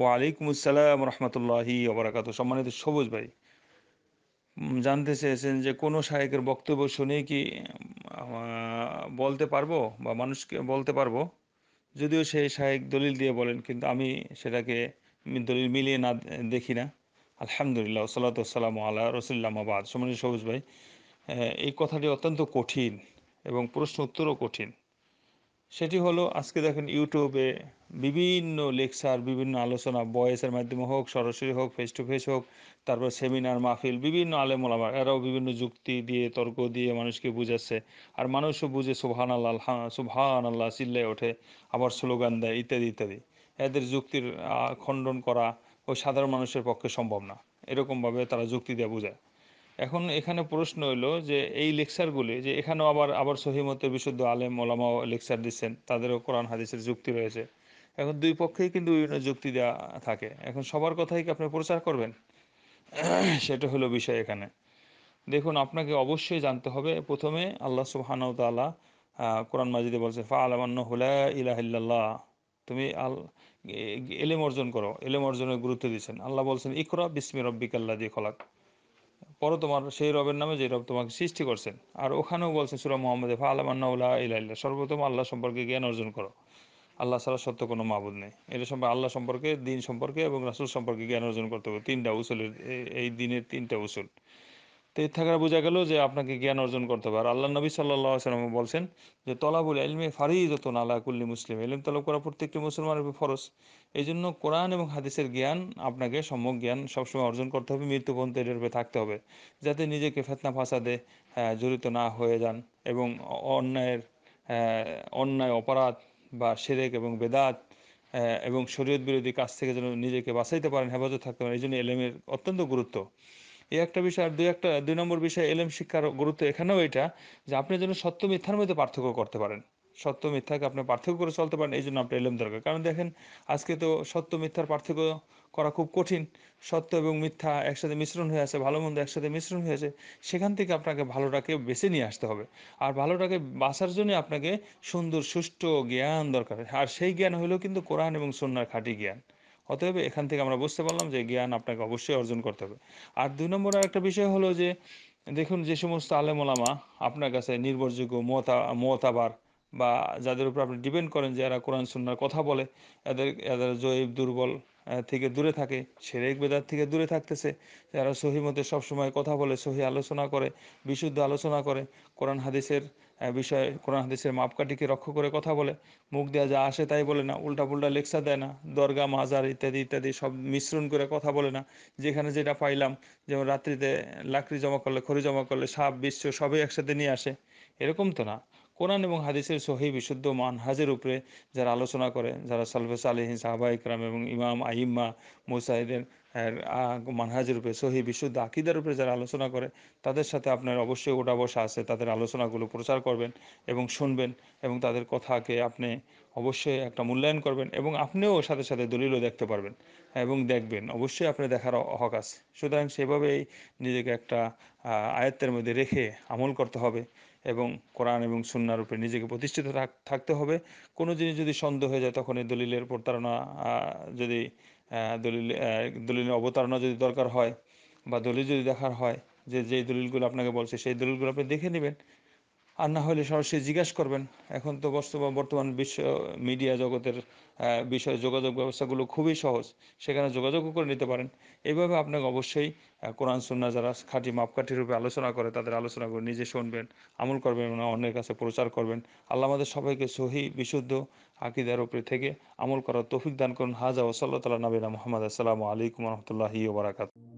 ওয়ালাইকুম আসসালাম রহমতুল্লাহি অবরাকাত সম্মানিত সবুজ ভাই জানতে চেয়েছেন যে কোনো শায়কের বক্তব্য শুনে কি বলতে পারবো বা মানুষকে বলতে পারবো যদিও সেই শায়েক দলিল দিয়ে বলেন কিন্তু আমি সেটাকে দলিল মিলিয়ে না দেখি না আলহামদুলিল্লাহ সালাতাম আল্লাহ রসুল্লামাবাদ সম্মানিত সবুজ ভাই এই কথাটি অত্যন্ত কঠিন এবং প্রশ্ন উত্তরও কঠিন সেটি হলো আজকে দেখেন ইউটিউবে বিভিন্ন লেকচার বিভিন্ন আলোচনা বয়েসের মাধ্যমে হোক সরাসরি হোক ফেস টু ফেস হোক তারপর সেমিনার মাহফিল বিভিন্ন আলেমোলামা এরাও বিভিন্ন যুক্তি দিয়ে তর্ক দিয়ে মানুষকে বুঝাচ্ছে আর মানুষও বুঝে সুহান আল্লাহ সুহান আল্লাহ চিল্লায় ওঠে আবার স্লোগান দেয় ইত্যাদি ইত্যাদি এদের যুক্তির খণ্ডন করা ও সাধারণ মানুষের পক্ষে সম্ভব না এরকমভাবে তারা যুক্তি দিয়ে বোঝায় এখন এখানে প্রশ্ন হলো যে এই লেকচারগুলি যে এখানেও আবার আবার সহিমতের বিশুদ্ধ আলেম ওলামা লেকচার দিচ্ছেন তাদেরও কোরআন হাদিসের যুক্তি রয়েছে এখন দুই পক্ষেই কিন্তু বিভিন্ন যুক্তি দেওয়া থাকে এখন সবার কথাই কি আপনি প্রচার করবেন সেটা হলো বিষয় এখানে দেখুন আপনাকে অবশ্যই জানতে হবে প্রথমে আল্লাহ সুবহানাহু তাআলা কোরআন মাজিদে বলছে ফা আলামান্ন হুলা ইলাহিল্লাহ তুমি আল এলেম অর্জন করো এলেম অর্জনের গুরুত্ব দিয়েছেন আল্লাহ বলছেন ইকরা বিসমি রব্বিক আল্লাহ দিয়ে খলাক করো তোমার সেই রবের নামে যে রব তোমাকে সৃষ্টি করছেন আর ওখানেও বলছেন সুরা মোহাম্মদ ফা আলামান্না ইলাইল্লা সর্বপ্রথম আল্লাহ সম্পর্কে জ্ঞান অর্জন করো আল্লাহ ছাড়া সত্য কোনো মাহবুদ নেই এটা সম্পর্কে আল্লাহ সম্পর্কে দিন সম্পর্কে এবং রাসুল সম্পর্কে জ্ঞান অর্জন করতে হবে তিনটা উসুলের এই দিনের তিনটা উসুল তো এর থাকার বোঝা গেল যে আপনাকে জ্ঞান অর্জন করতে হবে আর আল্লাহ নবী সাল্লাহ সাল্লাম বলছেন যে তলাবুল এলমে যত নালা কুল্লি মুসলিম এলিম তলব করা প্রত্যেকটি মুসলমানের ফরজ এই জন্য কোরআন এবং হাদিসের জ্ঞান আপনাকে সম্যক জ্ঞান সবসময় অর্জন করতে হবে মৃত্যু পর্যন্ত থাকতে হবে যাতে নিজেকে ফেতনা ফাসাদে হ্যাঁ, জড়িত না হয়ে যান এবং অন্যায়ের হ্যাঁ, অন্যায় অপরাধ বা সেরেক এবং বেদাত হ্যাঁ, এবং শরীয়ত বিরোধী কাজ থেকে যেন নিজেকে বাঁচাইতে পারেন হেফাজত থাকতে পারেন এই জন্য এলেমের অত্যন্ত গুরুত্ব এই একটা বিষয় আর দুই একটা দুই নম্বর বিষয় এলএম শিক্ষার গুরুত্ব এখানেও এটা যে আপনি যেন সত্য মিথ্যার মধ্যে পার্থক্য করতে পারেন সত্য মিথ্যাকে আপনি পার্থক্য করে চলতে পারেন এই জন্য আপনার এলএম দরকার কারণ দেখেন আজকে তো সত্য মিথ্যার পার্থক্য করা খুব কঠিন সত্য এবং মিথ্যা একসাথে মিশ্রণ হয়ে আছে ভালো মন্দ একসাথে মিশ্রণ হয়েছে সেখান থেকে আপনাকে ভালোটাকে বেছে নিয়ে আসতে হবে আর ভালোটাকে বাঁচার জন্য আপনাকে সুন্দর সুষ্ঠু জ্ঞান দরকার আর সেই জ্ঞান হলো কিন্তু কোরআন এবং সন্ন্যার খাঁটি জ্ঞান অতএব এখান থেকে আমরা বুঝতে পারলাম যে জ্ঞান আপনাকে অবশ্যই অর্জন করতে হবে আর দুই নম্বর একটা বিষয় হলো যে দেখুন যে সমস্ত আলেমোলামা আপনার কাছে নির্ভরযোগ্য মতা মতাবার বা যাদের উপর আপনি ডিপেন্ড করেন যে এরা কোরআন সুন্নার কথা বলে এদের এদের জয়ীব দুর্বল থেকে দূরে থাকে রেখ বেদার থেকে দূরে থাকতেছে যারা সহি মতে সবসময় কথা বলে সহি আলোচনা করে বিশুদ্ধ আলোচনা করে কোরআন হাদিসের বিষয়ে কোরআন হাদিসের মাপকাঠিকে রক্ষ করে কথা বলে মুখ দেওয়া যা আসে তাই বলে না উল্টাপুল্টা লেকচার দেয় না দরগা মাজার ইত্যাদি ইত্যাদি সব মিশ্রণ করে কথা বলে না যেখানে যেটা পাইলাম যেমন রাত্রিতে লাকড়ি জমা করলে খড়ি জমা করলে সাপ বিশ্ব সবই একসাথে নিয়ে আসে এরকম তো না কোরআন এবং হাদিসের সহি বিশুদ্ধ মানহাজের উপরে যারা আলোচনা করে যারা সালফে সালেহীন সাহাবা ইকরাম এবং ইমাম আহিম্মা মুসাহিদের হ্যাঁ, মানহাজের উপরে সহি বিশুদ্ধ আকিদার উপরে যারা আলোচনা করে তাদের সাথে আপনার অবশ্যই ওটা বসা আছে তাদের আলোচনাগুলো প্রচার করবেন এবং শুনবেন এবং তাদের কথাকে আপনি অবশ্যই একটা মূল্যায়ন করবেন এবং আপনিও সাথে সাথে দলিলও দেখতে পারবেন এবং দেখবেন অবশ্যই আপনি দেখার হক আছে সুতরাং সেভাবেই নিজেকে একটা আয়ত্তের মধ্যে রেখে আমল করতে হবে এবং কোরআন এবং সুন্নার উপরে নিজেকে প্রতিষ্ঠিত থাকতে হবে কোনো জিনিস যদি সন্দেহ হয়ে যায় তখন এই দলিলের প্রতারণা যদি দলিল দলিল অবতারণা যদি দরকার হয় বা দলিল যদি দেখার হয় যে যেই দলিলগুলো আপনাকে বলছে সেই দলিলগুলো আপনি দেখে নেবেন আর না হলে সরাসরি জিজ্ঞেস করবেন এখন তো বর্তমান বিশ্ব মিডিয়া জগতের বিষয়ে যোগাযোগ ব্যবস্থাগুলো খুবই সহজ সেখানে যোগাযোগও করে নিতে পারেন এভাবে আপনাকে অবশ্যই কোরআন সুন্না যারা খাঁটি মাপকাঠি রূপে আলোচনা করে তাদের আলোচনা করে নিজে শুনবেন আমল করবেন এবং অন্যের কাছে প্রচার করবেন আল্লাহ আমাদের সবাইকে সহি বিশুদ্ধ আকিদার উপরে থেকে আমল করার তৌফিক দান করুন হাজা ওসাল্লা তালা নবীনা মোহাম্মদ আসসালামু আলাইকুম রহমতুল্লাহি ওবরাকাত